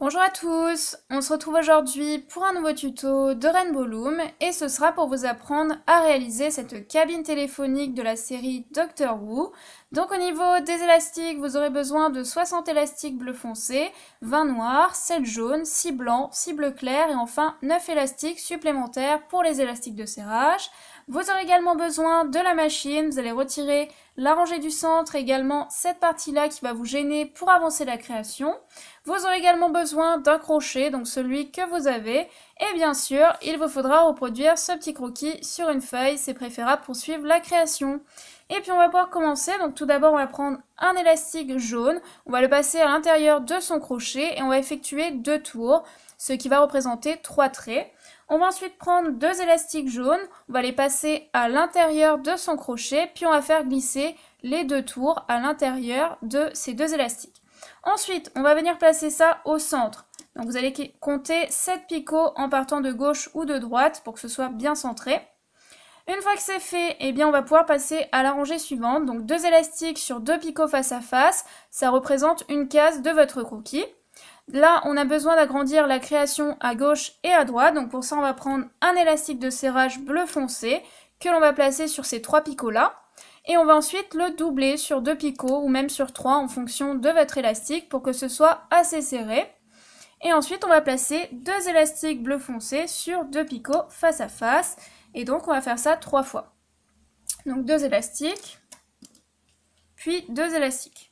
Bonjour à tous, on se retrouve aujourd'hui pour un nouveau tuto de Rainbow Loom et ce sera pour vous apprendre à réaliser cette cabine téléphonique de la série Doctor Who. Donc au niveau des élastiques, vous aurez besoin de 60 élastiques bleu foncé, 20 noirs, 7 jaunes, 6 blancs, 6 bleus clairs et enfin 9 élastiques supplémentaires pour les élastiques de serrage. Vous aurez également besoin de la machine, vous allez retirer la rangée du centre, également cette partie là qui va vous gêner pour avancer la création. Vous aurez également besoin d'un crochet, donc celui que vous avez. Et bien sûr, il vous faudra reproduire ce petit croquis sur une feuille. C'est préférable pour suivre la création. Et puis on va pouvoir commencer. Donc tout d'abord, on va prendre un élastique jaune. On va le passer à l'intérieur de son crochet et on va effectuer deux tours, ce qui va représenter trois traits. On va ensuite prendre deux élastiques jaunes, on va les passer à l'intérieur de son crochet, puis on va faire glisser les deux tours à l'intérieur de ces deux élastiques. Ensuite, on va venir placer ça au centre. Donc vous allez compter 7 picots en partant de gauche ou de droite pour que ce soit bien centré. Une fois que c'est fait, eh bien on va pouvoir passer à la rangée suivante. Donc deux élastiques sur deux picots face à face, ça représente une case de votre croquis Là, on a besoin d'agrandir la création à gauche et à droite. Donc pour ça, on va prendre un élastique de serrage bleu foncé que l'on va placer sur ces trois picots là. Et on va ensuite le doubler sur deux picots ou même sur trois en fonction de votre élastique pour que ce soit assez serré. Et ensuite, on va placer deux élastiques bleu foncé sur deux picots face à face. Et donc, on va faire ça trois fois. Donc, deux élastiques, puis deux élastiques.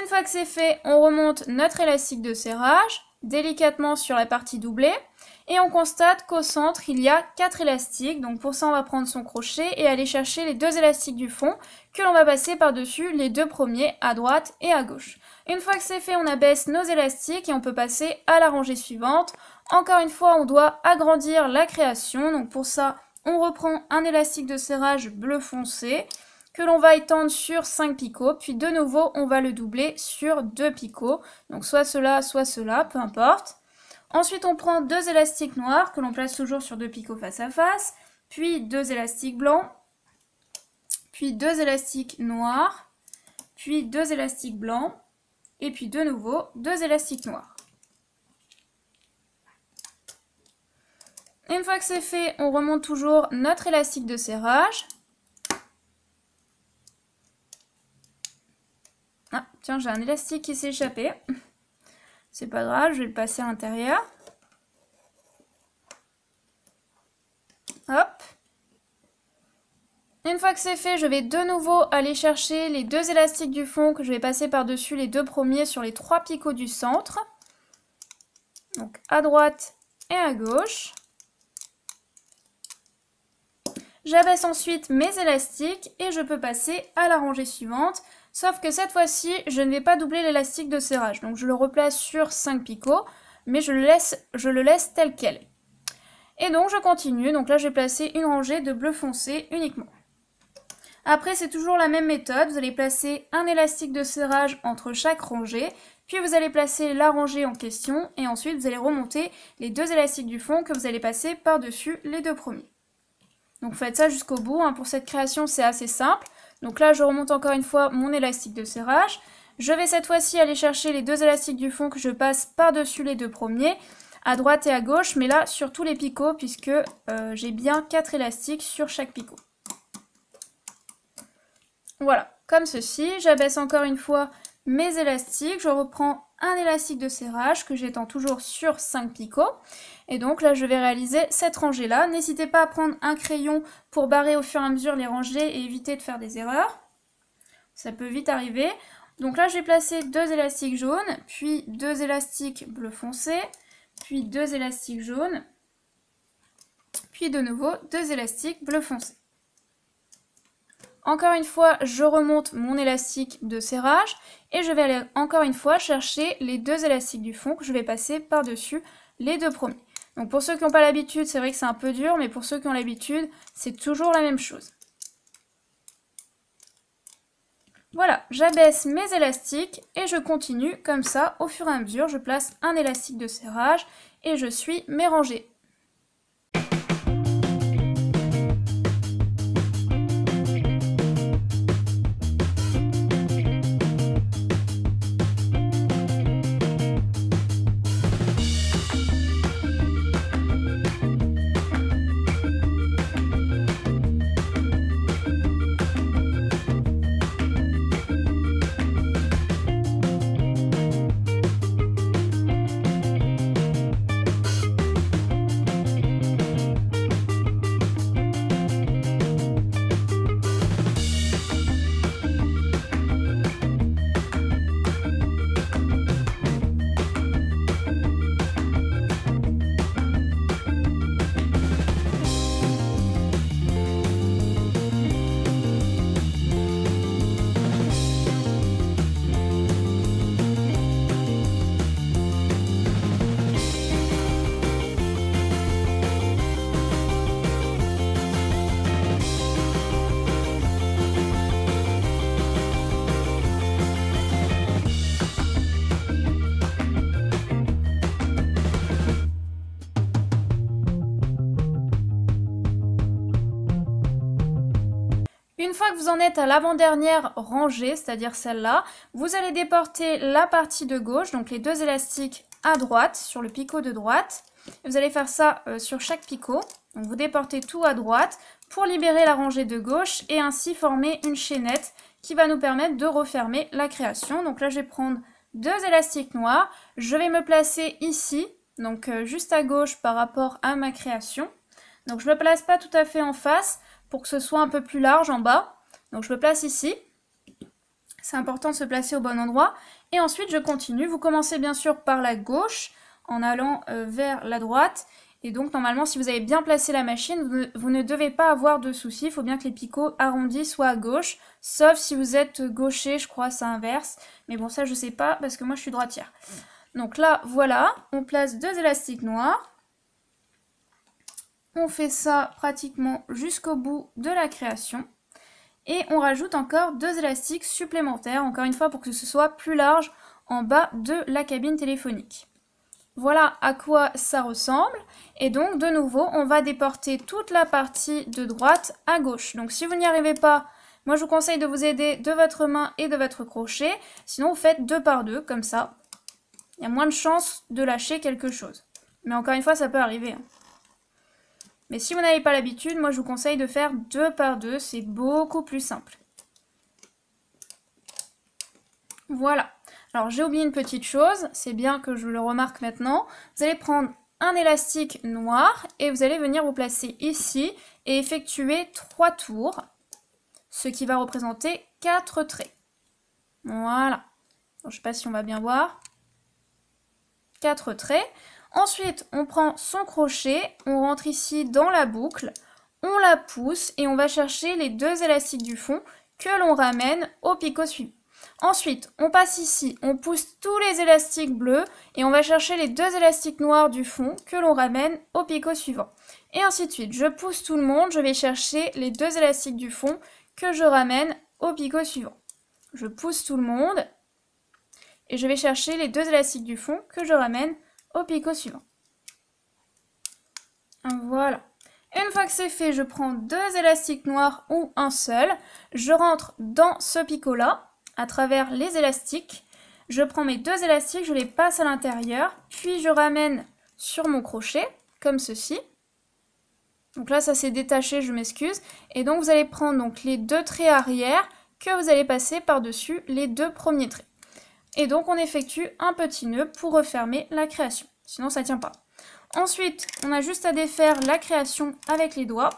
Une fois que c'est fait, on remonte notre élastique de serrage délicatement sur la partie doublée et on constate qu'au centre, il y a 4 élastiques. Donc pour ça, on va prendre son crochet et aller chercher les deux élastiques du fond que l'on va passer par-dessus les deux premiers à droite et à gauche. Une fois que c'est fait, on abaisse nos élastiques et on peut passer à la rangée suivante. Encore une fois, on doit agrandir la création. Donc pour ça, on reprend un élastique de serrage bleu foncé que l'on va étendre sur 5 picots, puis de nouveau on va le doubler sur 2 picots, donc soit cela, soit cela, peu importe. Ensuite, on prend deux élastiques noirs que l'on place toujours sur deux picots face à face, puis deux élastiques blancs, puis deux élastiques noirs, puis deux élastiques blancs, et puis de nouveau deux élastiques noirs. Une fois que c'est fait, on remonte toujours notre élastique de serrage. Ah, tiens, j'ai un élastique qui s'est échappé. C'est pas grave, je vais le passer à l'intérieur. Hop. Une fois que c'est fait, je vais de nouveau aller chercher les deux élastiques du fond que je vais passer par-dessus les deux premiers sur les trois picots du centre. Donc à droite et à gauche. J'abaisse ensuite mes élastiques et je peux passer à la rangée suivante. Sauf que cette fois-ci, je ne vais pas doubler l'élastique de serrage. Donc je le replace sur 5 picots, mais je le laisse, je le tel quel. Et donc je continue. Donc là, j'ai placé une rangée de bleu foncé uniquement. Après, c'est toujours la même méthode. Vous allez placer un élastique de serrage entre chaque rangée, puis vous allez placer la rangée en question, et ensuite vous allez remonter les deux élastiques du fond que vous allez passer par-dessus les deux premiers. Donc faites ça jusqu'au bout. Hein. Pour cette création, c'est assez simple. Donc là, je remonte encore une fois mon élastique de serrage. Je vais cette fois-ci aller chercher les deux élastiques du fond que je passe par-dessus les deux premiers, à droite et à gauche, mais là sur tous les picots, puisque euh, j'ai bien quatre élastiques sur chaque picot. Voilà, comme ceci. J'abaisse encore une fois mes élastiques. Je reprends un élastique de serrage que j'étends toujours sur 5 picots. Et donc là, je vais réaliser cette rangée-là. N'hésitez pas à prendre un crayon pour barrer au fur et à mesure les rangées et éviter de faire des erreurs. Ça peut vite arriver. Donc là, j'ai placé deux élastiques jaunes, puis deux élastiques bleu foncé, puis deux élastiques jaunes, puis de nouveau deux élastiques bleu foncé. Encore une fois, je remonte mon élastique de serrage et je vais aller encore une fois chercher les deux élastiques du fond que je vais passer par-dessus les deux premiers. Donc pour ceux qui n'ont pas l'habitude, c'est vrai que c'est un peu dur, mais pour ceux qui ont l'habitude, c'est toujours la même chose. Voilà, j'abaisse mes élastiques et je continue comme ça au fur et à mesure. Je place un élastique de serrage et je suis mes rangées. Une fois que vous en êtes à l'avant-dernière rangée, c'est-à-dire celle-là, vous allez déporter la partie de gauche, donc les deux élastiques à droite, sur le picot de droite. Vous allez faire ça euh, sur chaque picot. Donc vous déportez tout à droite pour libérer la rangée de gauche et ainsi former une chaînette qui va nous permettre de refermer la création. Donc là, je vais prendre deux élastiques noirs. Je vais me placer ici, donc euh, juste à gauche par rapport à ma création. Donc je ne me place pas tout à fait en face pour que ce soit un peu plus large en bas. Donc je me place ici. C'est important de se placer au bon endroit. Et ensuite, je continue. Vous commencez bien sûr par la gauche en allant euh, vers la droite. Et donc, normalement, si vous avez bien placé la machine, vous ne, devez pas avoir de soucis. Il faut bien que les picots arrondis soient à gauche, sauf si vous êtes gaucher, je crois, ça inverse. Mais bon, ça, je ne sais pas, parce que moi, je suis droitière. Donc là, voilà, on place deux élastiques noirs. On fait ça pratiquement jusqu'au bout de la création. Et on rajoute encore deux élastiques supplémentaires, encore une fois pour que ce soit plus large en bas de la cabine téléphonique. Voilà à quoi ça ressemble. Et donc de nouveau, on va déporter toute la partie de droite à gauche. Donc si vous n'y arrivez pas, moi je vous conseille de vous aider de votre main et de votre crochet. Sinon vous faites deux par deux, comme ça. Il y a moins de chances de lâcher quelque chose. Mais encore une fois, ça peut arriver. Hein. Mais si vous n'avez pas l'habitude, moi je vous conseille de faire deux par deux, c'est beaucoup plus simple. Voilà. Alors j'ai oublié une petite chose, c'est bien que je le remarque maintenant. Vous allez prendre un élastique noir et vous allez venir vous placer ici et effectuer trois tours, ce qui va représenter quatre traits. Voilà. je ne sais pas si on va bien voir. Quatre traits. Ensuite, on prend son crochet, on rentre ici dans la boucle, on la pousse et on va chercher les deux élastiques du fond que l'on ramène au picot suivant. Ensuite, on passe ici, on pousse tous les élastiques bleus et on va chercher les deux élastiques noirs du fond que l'on ramène au picot suivant. Et ainsi de suite, je pousse tout le monde, je vais chercher les deux élastiques du fond que je ramène au picot suivant. Je pousse tout le monde et je vais chercher les deux élastiques du fond que je ramène au picot suivant. Voilà. Une fois que c'est fait, je prends deux élastiques noirs ou un seul. Je rentre dans ce picot-là, à travers les élastiques. Je prends mes deux élastiques, je les passe à l'intérieur, puis je ramène sur mon crochet, comme ceci. Donc là, ça s'est détaché, je m'excuse. Et donc, vous allez prendre donc, les deux traits arrière que vous allez passer par-dessus les deux premiers traits. Et donc on effectue un petit nœud pour refermer la création, sinon ça tient pas. Ensuite, on a juste à défaire la création avec les doigts.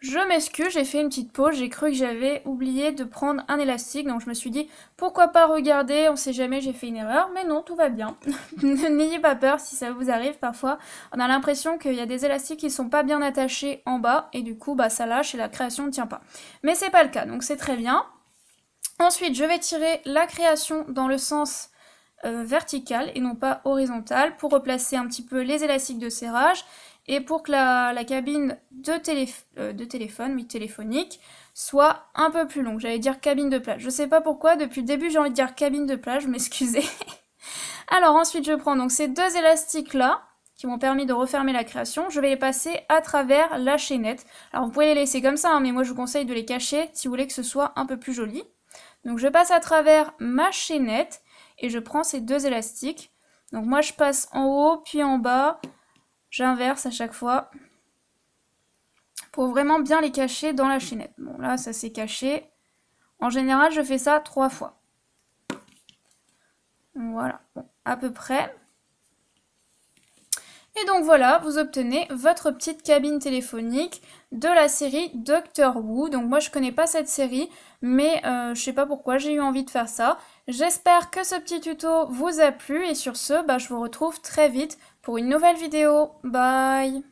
Je m'excuse, j'ai fait une petite pause, j'ai cru que j'avais oublié de prendre un élastique, donc je me suis dit pourquoi pas regarder, on sait jamais, j'ai fait une erreur, mais non, tout va bien. N'ayez pas peur si ça vous arrive, parfois on a l'impression qu'il y a des élastiques qui ne sont pas bien attachés en bas, et du coup bah ça lâche et la création ne tient pas. Mais c'est pas le cas, donc c'est très bien. Ensuite, je vais tirer la création dans le sens euh, vertical et non pas horizontal pour replacer un petit peu les élastiques de serrage et pour que la, cabine de, euh, de, téléphone, oui, téléphonique, soit un peu plus longue. J'allais dire cabine de plage. Je sais pas pourquoi, depuis le début j'ai envie de dire cabine de plage, m'excusez. Alors ensuite je prends donc ces deux élastiques là qui m'ont permis de refermer la création, je vais les passer à travers la chaînette. Alors vous pouvez les laisser comme ça, hein, mais moi je vous conseille de les cacher si vous voulez que ce soit un peu plus joli. Donc je passe à travers ma chaînette et je prends ces deux élastiques. Donc moi je passe en haut puis en bas J'inverse à chaque fois pour vraiment bien les cacher dans la chaînette. Bon, là, ça s'est caché. En général, je fais ça trois fois. Voilà, bon, à peu près. Et donc voilà, vous obtenez votre petite cabine téléphonique de la série Doctor Who. Donc moi je connais pas cette série, mais euh, je sais pas pourquoi j'ai eu envie de faire ça. J'espère que ce petit tuto vous a plu et sur ce, bah, je vous retrouve très vite pour une nouvelle vidéo. Bye